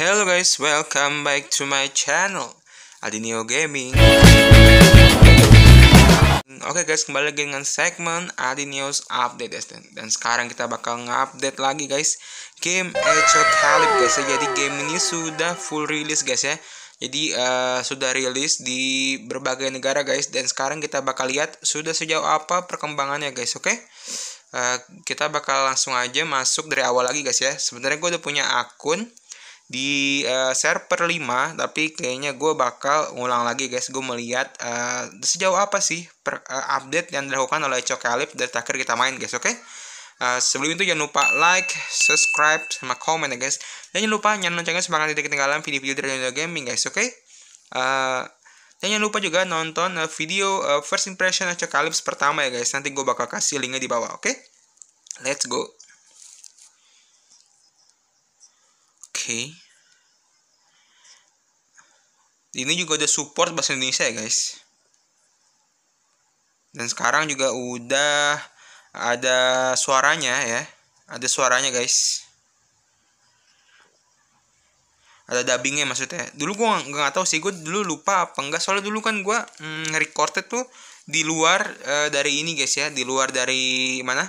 Hello guys, welcome back to my channel Adinio Gaming Oke okay guys, kembali lagi dengan segmen Adinio's Update guys Dan sekarang kita bakal ngupdate lagi guys Game Age of Calib guys ya. Jadi game ini sudah full release guys ya jadi uh, sudah rilis di berbagai negara guys dan sekarang kita bakal lihat sudah sejauh apa perkembangannya guys oke okay? uh, eh, kita bakal langsung aja masuk dari awal lagi guys ya sebenarnya gue udah punya akun di uh, server 5 tapi kayaknya gue bakal ngulang lagi guys gue melihat uh, eh, sejauh apa sih per, uh, update yang dilakukan oleh Cokalip dari terakhir kita main guys oke okay? uh, sebelum itu jangan lupa like subscribe sama comment ya guys dan jangan lupa nyalain loncengnya supaya tidak ketinggalan video-video dari Nintendo Gaming guys oke okay? uh, dan jangan lupa juga nonton video uh, first impression Cokalip pertama ya guys nanti gue bakal kasih linknya di bawah oke okay? let's go okay. ini juga udah support bahasa Indonesia ya guys dan sekarang juga udah ada suaranya ya ada suaranya guys ada dubbingnya maksudnya dulu gua nggak tahu sih gua dulu lupa apa enggak soalnya dulu kan gua mm, recorded tuh di luar e, dari ini guys ya di luar dari mana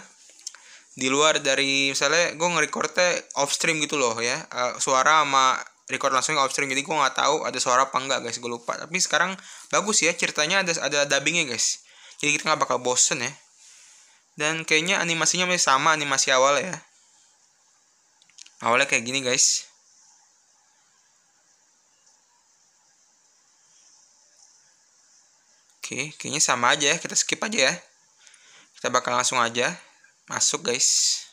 di luar dari misalnya gue ngerecordnya off stream gitu loh ya uh, suara sama record langsung off stream jadi gue nggak tahu ada suara apa enggak guys gue lupa tapi sekarang bagus ya ceritanya ada ada dubbingnya guys jadi kita nggak bakal bosen ya dan kayaknya animasinya masih sama animasi awal ya awalnya kayak gini guys oke kayaknya sama aja ya kita skip aja ya kita bakal langsung aja masuk guys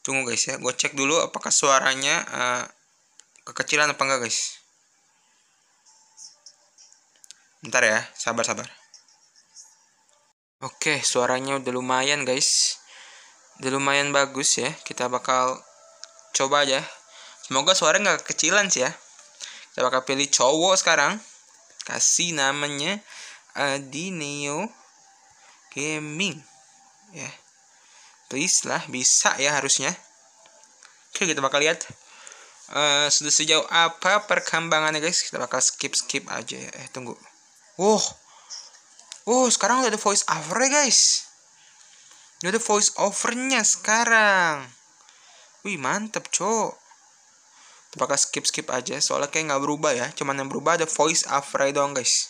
tunggu guys ya gue cek dulu apakah suaranya uh, kekecilan apa enggak guys bentar ya sabar sabar oke suaranya udah lumayan guys udah lumayan bagus ya kita bakal coba aja semoga suara nggak kekecilan sih ya kita bakal pilih cowok sekarang kasih namanya Adineo eh, gaming ya please lah bisa ya harusnya oke kita bakal lihat uh, sudah sejauh apa perkembangannya guys kita bakal skip skip aja ya eh tunggu wow wow oh, sekarang udah ada voice over guys udah ada voice overnya sekarang wih mantep cok kita bakal skip skip aja soalnya kayak nggak berubah ya cuman yang berubah ada voice afraid dong guys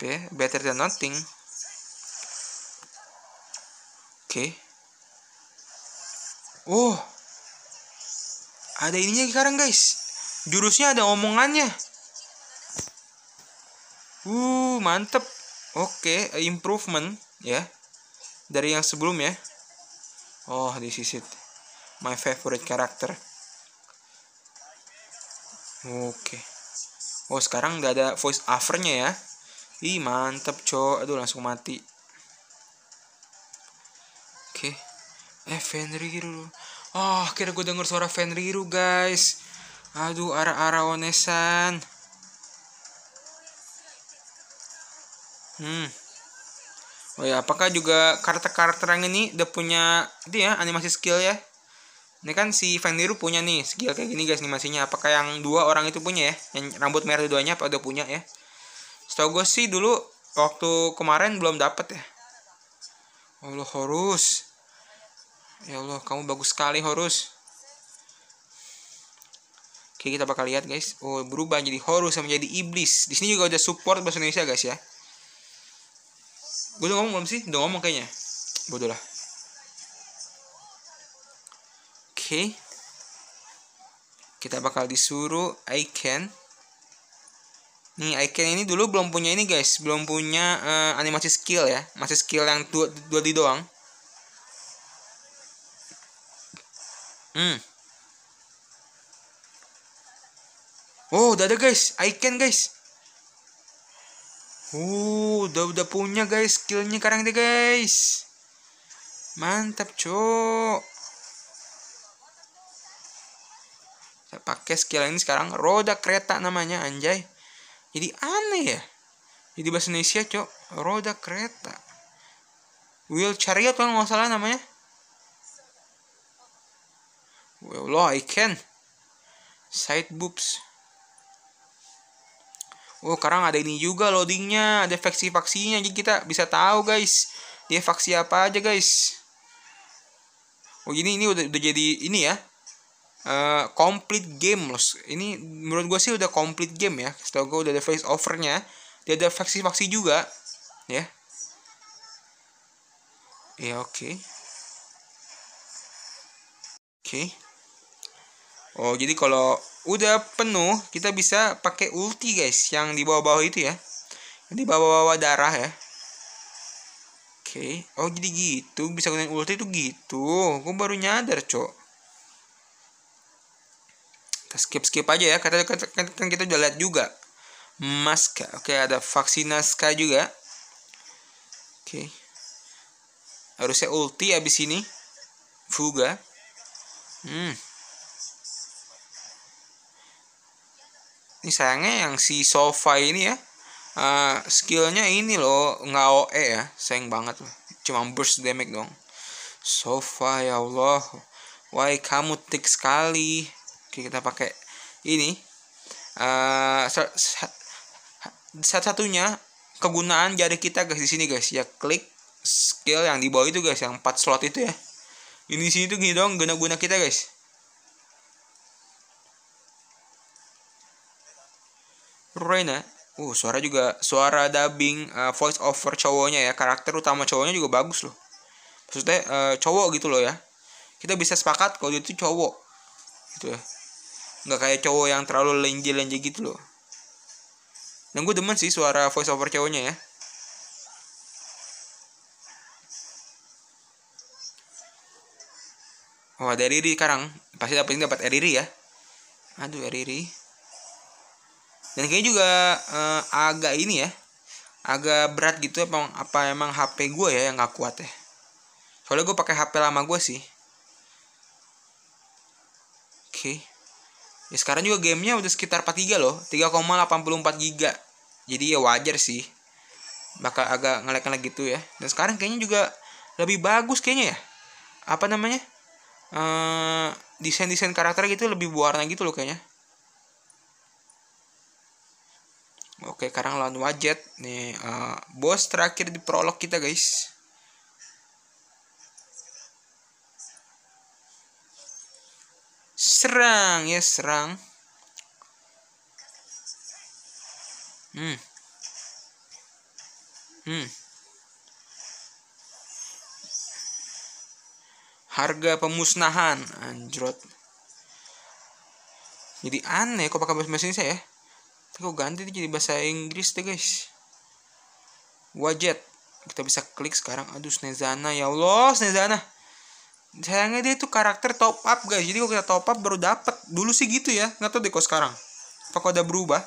oke better than nothing Oke. Okay. Oh. Ada ininya sekarang, guys. Jurusnya ada omongannya. Uh, mantep. Oke, okay, improvement ya. Yeah. Dari yang sebelumnya. Oh, this is it. My favorite character. Oke. Okay. Oh, sekarang nggak ada voice overnya ya. Ih, mantep, cok. Aduh, langsung mati. eh Fenriru oh ah, kira gue denger suara Fenriru guys aduh arah ara onesan hmm Oh ya, apakah juga karakter-karakter yang ini udah punya itu ya animasi skill ya? Ini kan si Fenriru punya nih skill kayak gini guys animasinya. Apakah yang dua orang itu punya ya? Yang rambut merah itu duanya apa udah punya ya? Setahu gue sih dulu waktu kemarin belum dapet ya. Allah oh, harus. Ya Allah, kamu bagus sekali Horus. Oke, kita bakal lihat guys. Oh, berubah jadi Horus sama jadi iblis. Di sini juga ada support bahasa Indonesia guys ya. Gue udah ngomong belum sih? Udah ngomong kayaknya. Bodoh lah. Oke. Kita bakal disuruh I can. Nih, I can ini dulu belum punya ini guys, belum punya uh, animasi skill ya. Masih skill yang dua, dua di doang. Hmm. Oh, udah ada guys, icon guys. Oh, udah udah punya guys skillnya sekarang deh guys. Mantap, cok. Saya pakai skill ini sekarang roda kereta namanya anjay. Jadi aneh ya. Jadi bahasa Indonesia, cok, roda kereta. Wheel chariot kan nggak salah namanya. Ya Allah, I can. Side boobs. Oh, sekarang ada ini juga loadingnya, ada faksi-faksinya, jadi kita bisa tahu guys, dia faksi apa aja guys. Oh, ini ini udah, udah jadi ini ya, Uh, complete game loh. Ini menurut gue sih udah complete game ya. Setahu gue udah ada face overnya. Dia ada faksi-faksi juga, ya. Yeah. Ya yeah, oke. Okay. Oke. Okay. Oh, jadi kalau udah penuh, kita bisa pakai ulti, guys, yang di bawah-bawah itu ya. Yang di bawah-bawah darah ya. Oke. Okay. Oh, jadi gitu, bisa gunain ulti itu gitu. Gue baru nyadar, Cok. Kita skip-skip aja ya, kata kan, kan, kan kita udah lihat juga. Maska. Oke, okay, ada vaksinaska juga. Oke. Okay. Harusnya ulti abis ini. Fuga. Hmm. Ini sayangnya yang si Sofa ini ya. Uh, skillnya ini loh nggak OE ya. Sayang banget loh. Cuma burst damage dong. Sofa ya Allah. Why kamu tik sekali. Oke, kita pakai ini. Uh, satu-satunya kegunaan jari kita guys di sini guys ya klik skill yang di bawah itu guys yang 4 slot itu ya ini sini tuh gini dong guna-guna kita guys Reina uh suara juga suara dubbing uh, voice over cowoknya ya karakter utama cowoknya juga bagus loh maksudnya uh, cowok gitu loh ya kita bisa sepakat kalau dia itu cowok gitu ya nggak kayak cowok yang terlalu lenje-lenje gitu loh dan gue demen sih suara voice over cowoknya ya Oh ada Riri sekarang Pasti dapat dapat Riri ya Aduh Riri dan kayaknya juga uh, agak ini ya agak berat gitu apa apa emang HP gue ya yang gak kuat ya soalnya gue pakai HP lama gue sih oke okay. ya sekarang juga gamenya udah sekitar 43 loh 3,84 giga jadi ya wajar sih bakal agak ngelek-ngelek gitu ya dan sekarang kayaknya juga lebih bagus kayaknya ya apa namanya eh, desain desain karakter gitu lebih berwarna gitu loh kayaknya Oke, sekarang lawan Wajet. Nih, uh, bos terakhir di prolog kita, guys. Serang, ya serang. Hmm. Hmm. Harga pemusnahan, anjrot. Jadi aneh kok pakai mesin saya ya. Tapi ganti jadi bahasa Inggris deh guys. Wajet. Kita bisa klik sekarang. Aduh Snezana ya Allah Snezana. Sayangnya dia itu karakter top up guys. Jadi kalau kita top up baru dapat. Dulu sih gitu ya. Nggak tahu deh kok sekarang. Apa kok udah berubah?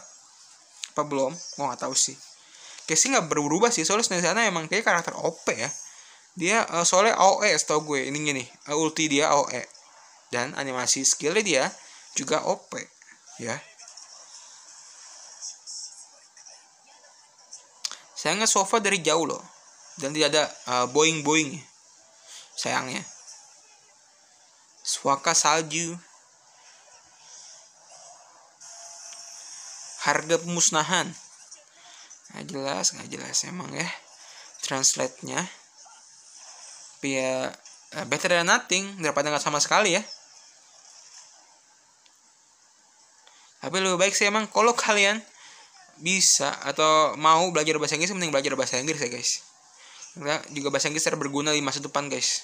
Apa belum? Gue nggak tahu sih. Kayak sih nggak berubah sih. Soalnya Snezana emang kayak karakter OP ya. Dia uh, soalnya AOE setau gue. Ini gini. Uh, ulti dia AOE. Dan animasi skillnya dia juga OP. Ya Saya nge sofa dari jauh loh. Dan tidak ada uh, eh, boing boing Sayangnya. Suaka salju. Harga pemusnahan. Nggak jelas, nggak jelas emang ya. Translate-nya. Tapi ya, uh, better than nothing daripada nggak sama sekali ya. Tapi lebih baik sih emang kalau kalian bisa atau mau belajar bahasa Inggris mending belajar bahasa Inggris ya guys karena juga bahasa Inggris terberguna berguna di masa depan guys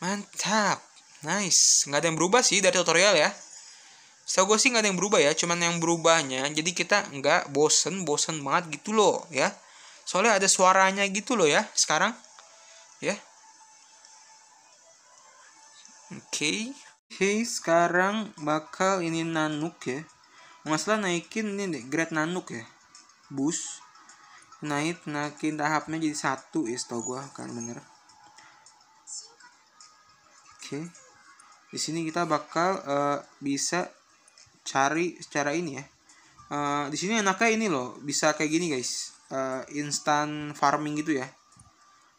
mantap nice nggak ada yang berubah sih dari tutorial ya setahu gue sih nggak ada yang berubah ya cuman yang berubahnya jadi kita nggak bosen bosen banget gitu loh ya soalnya ada suaranya gitu loh ya sekarang ya oke okay. Hey sekarang bakal ini nanuk ya. Masalah naikin ini deh, grade nanuk ya. Bus naik naikin tahapnya jadi satu ya setau gua kan bener. Oke. Okay. Di sini kita bakal uh, bisa cari secara ini ya. Uh, di sini enaknya ini loh, bisa kayak gini guys. Uh, instan farming gitu ya.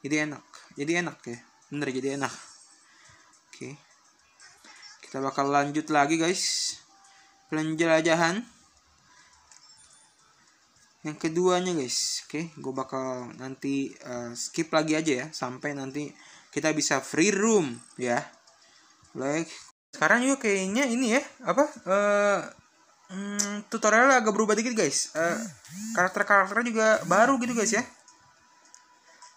Jadi enak. Jadi enak ya. Bener jadi enak. Oke. Okay kita bakal lanjut lagi guys penjelajahan yang keduanya guys oke okay, gue bakal nanti uh, skip lagi aja ya sampai nanti kita bisa free room ya like sekarang juga kayaknya ini ya apa uh, eh, mm, tutorialnya agak berubah dikit guys uh, eh, karakter karakternya juga baru gitu guys ya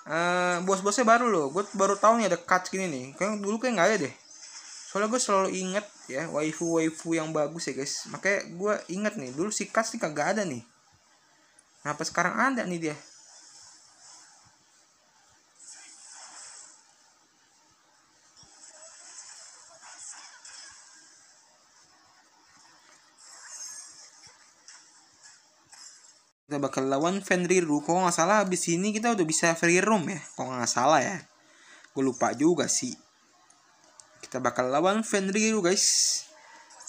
uh, bos-bosnya baru loh gue baru tahu nih ada cut gini nih kayak dulu kayak nggak ada deh soalnya gue selalu inget ya waifu waifu yang bagus ya guys makanya gue inget nih dulu si kas nih kagak ada nih kenapa nah, sekarang ada nih dia kita bakal lawan Fenrir Fenriru kalau nggak salah abis ini kita udah bisa free room ya kalau nggak salah ya gue lupa juga sih kita bakal lawan Fenrir guys.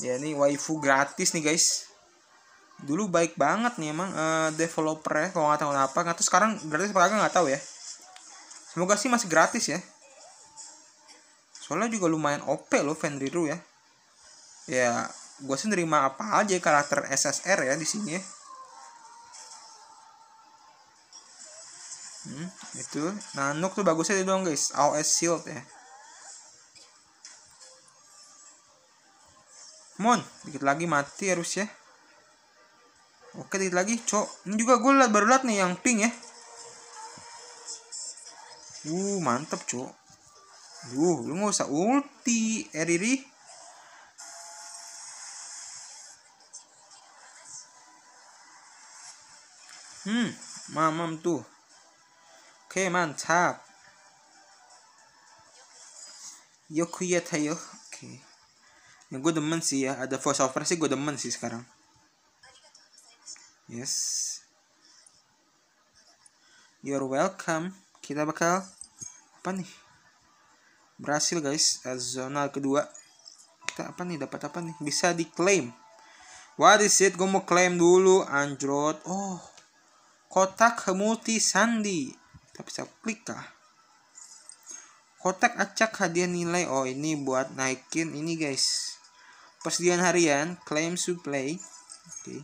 Ya ini waifu gratis nih guys. Dulu baik banget nih emang uh, developer ya kalau nggak tahu kenapa. Nggak tahu sekarang gratis apa nggak tahu ya. Semoga sih masih gratis ya. Soalnya juga lumayan OP loh Fenriru ya. Ya, gue sih nerima apa aja ya, karakter SSR ya di sini ya. Hmm, itu nanuk tuh bagusnya itu dong guys, AOS Shield ya. Mon, dikit lagi mati harus ya. Oke, dikit lagi, cok. Ini juga gue liat, baru liat nih yang pink ya. Uh, mantep, cok. Uh, lu nggak usah ulti, Eriri. Eh, hmm, mamam tuh. Oke, mantap. Yuk, kuyat ayo. Oke. Okay ya nah, gue demen sih ya ada voice over sih gue demen sih sekarang yes you're welcome kita bakal apa nih berhasil guys zona kedua kita apa nih dapat apa nih bisa diklaim what is it gue mau klaim dulu android oh kotak multi sandi kita bisa klik kah kotak acak hadiah nilai oh ini buat naikin ini guys persediaan harian claim supply oke okay.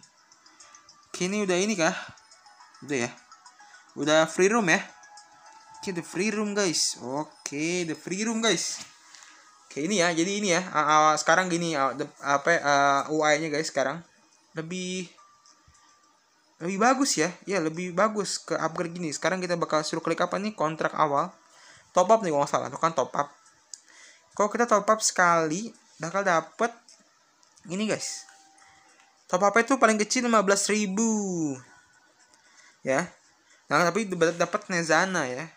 kini udah ini kah udah ya udah free room ya oke okay, the free room guys oke okay, the free room guys oke okay, ini ya jadi ini ya uh, uh, sekarang gini uh, the, apa uh, UI nya guys sekarang lebih lebih bagus ya ya lebih bagus ke upgrade gini sekarang kita bakal suruh klik apa nih kontrak awal top up nih kalau salah itu kan top up kalau kita top up sekali bakal dapet gini guys top up itu paling kecil 15.000 ya nah tapi dapat Nezana ya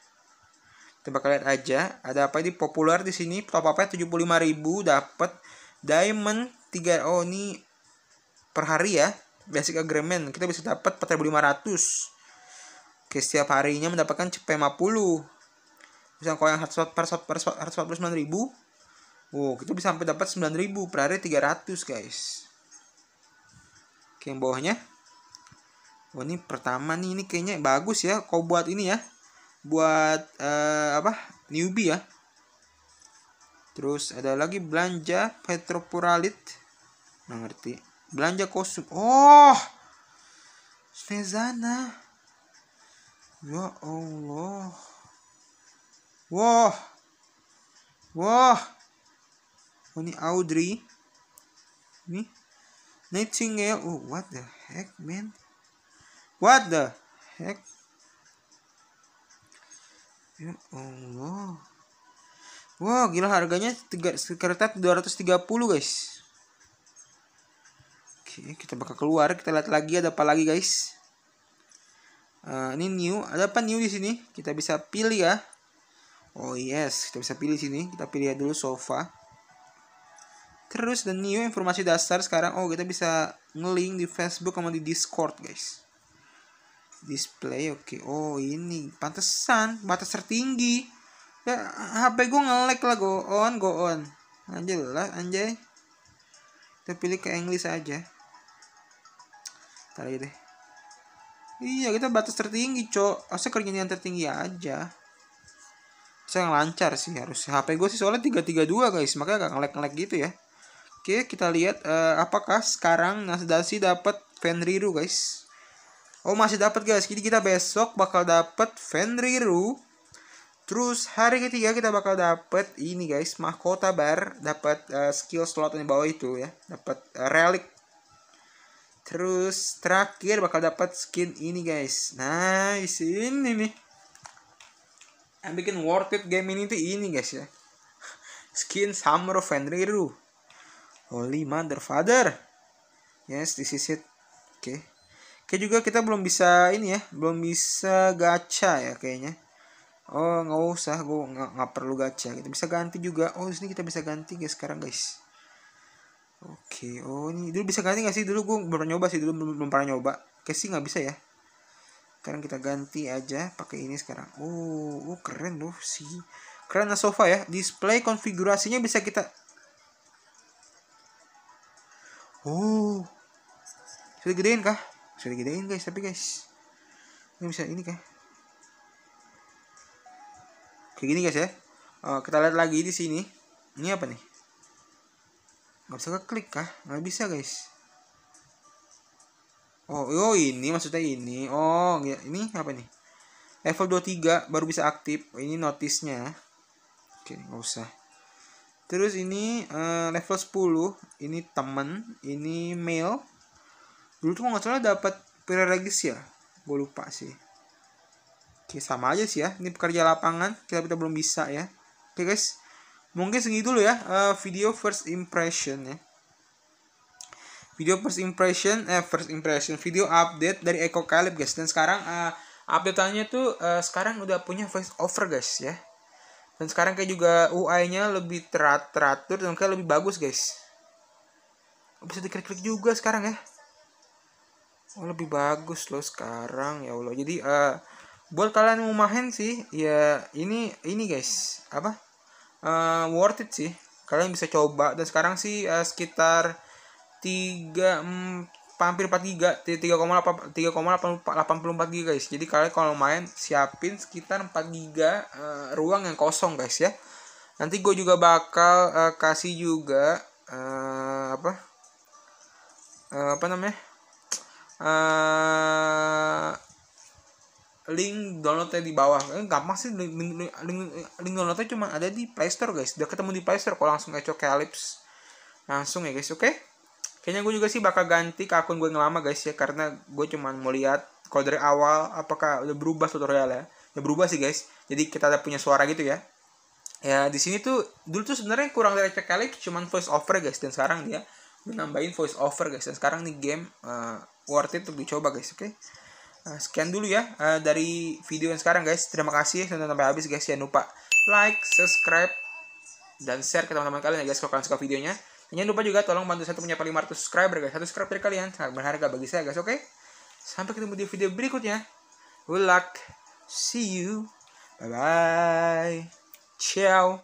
kita bakal lihat aja ada apa di populer di sini top up 75.000 dapat diamond 3 oh ini per hari ya basic agreement kita bisa dapat 4500 Oke, setiap harinya mendapatkan CP 50 bisa koin 149 ribu Wow, kita bisa sampai dapat 9000 per hari 300, guys. Oke, yang bawahnya. Oh, ini pertama nih, ini kayaknya bagus ya. Kau buat ini ya. Buat uh, apa? Newbie ya. Terus ada lagi belanja petropuralit. Nggak ngerti. Belanja kostum. Oh! Snezana. Ya Allah. Wah. Wow. Wah. Wow ini Audrey ini Nightingale oh what the heck man what the heck ya Allah wow gila harganya tiga kertas 230 guys oke kita bakal keluar kita lihat lagi ada apa lagi guys uh, ini new ada apa new di sini kita bisa pilih ya oh yes kita bisa pilih sini kita pilih ya dulu sofa Terus dan new informasi dasar sekarang oh kita bisa ngelink di Facebook sama di Discord guys. Display oke. Okay. Oh ini pantesan batas tertinggi. Ya, HP gue ngelek lah go on go on. Anjay lah anjay. Kita pilih ke English aja. Tarik deh. Iya kita batas tertinggi cok Asal kerjaan yang tertinggi aja Saya lancar sih harus HP gue sih soalnya 332 guys Makanya gak ngelek-ngelek gitu ya Oke, kita lihat uh, apakah sekarang Nasdasi dapat Fenriru, guys. Oh, masih dapat guys. Jadi kita besok bakal dapat Fenriru. Terus hari ketiga kita bakal dapat ini guys, mahkota bar, dapat uh, skill slot yang bawah itu ya, dapat uh, relic. Terus terakhir bakal dapat skin ini guys. Nah, ini nih. Yang bikin worth it game ini tuh ini guys ya. Skin of Fenriru. Holy Mother Father. Yes, this is it. Oke. Okay. Oke juga kita belum bisa ini ya, belum bisa gacha ya kayaknya. Oh nggak usah, gue nggak, nggak perlu gacha. Kita bisa ganti juga. Oh ini kita bisa ganti guys sekarang guys. Oke, okay. oh ini dulu bisa ganti nggak sih? Dulu gue baru nyoba sih, dulu belum, belum pernah nyoba. Kayak sih nggak bisa ya. Sekarang kita ganti aja pakai ini sekarang. Oh, oh keren loh sih. Keren sofa ya. Display konfigurasinya bisa kita oh uh. sudah gedein kah sudah gedein guys tapi guys ini bisa ini kah kayak gini guys ya uh, kita lihat lagi di sini ini apa nih nggak bisa klik kah nggak bisa guys oh oh ini maksudnya ini oh ya, ini apa nih level 23 baru bisa aktif ini notisnya oke nggak usah Terus ini uh, level 10, ini temen, ini male. Dulu tuh nggak salah dapat prerequis ya, gue lupa sih. Oke sama aja sih ya, ini pekerja lapangan, kita kita belum bisa ya. Oke guys, mungkin segitu dulu ya uh, video first impression ya. Video first impression, eh first impression, video update dari Eco Caleb guys. Dan sekarang uh, eh, annya tuh uh, sekarang udah punya voice over guys ya dan sekarang kayak juga UI-nya lebih terat teratur dan kayak lebih bagus guys bisa diklik-klik juga sekarang ya oh, lebih bagus loh sekarang ya Allah jadi uh, buat kalian mau main sih ya ini ini guys apa uh, worth it sih kalian bisa coba dan sekarang sih uh, sekitar 3 hampir 4 giga 3,84 giga guys jadi kalian kalau main siapin sekitar 4 giga uh, ruang yang kosong guys ya nanti gue juga bakal uh, kasih juga uh, apa uh, apa namanya uh, link downloadnya di bawah eh, gampang sih link, link, link, downloadnya cuma ada di playstore guys udah ketemu di playstore kalau langsung ke Calypso langsung ya guys oke okay? Kayaknya gue juga sih bakal ganti ke akun gue yang lama guys ya karena gue cuman mau lihat kalau dari awal apakah udah berubah tutorial ya. udah berubah sih guys. Jadi kita ada punya suara gitu ya. Ya di sini tuh dulu tuh sebenarnya kurang dari kali cuman voice over guys dan sekarang dia nambahin voice over guys dan sekarang nih game uh, worth it untuk dicoba guys oke okay? Nah, eh, sekian dulu ya uh, dari video yang sekarang guys terima kasih sudah sampai habis guys jangan lupa like subscribe dan share ke teman-teman kalian ya guys kalau kalian suka videonya Jangan lupa juga tolong bantu saya untuk 500 subscriber guys. Satu subscriber kalian sangat berharga bagi saya guys, oke? Okay? Sampai ketemu di video berikutnya. Good luck. See you. Bye-bye. Ciao.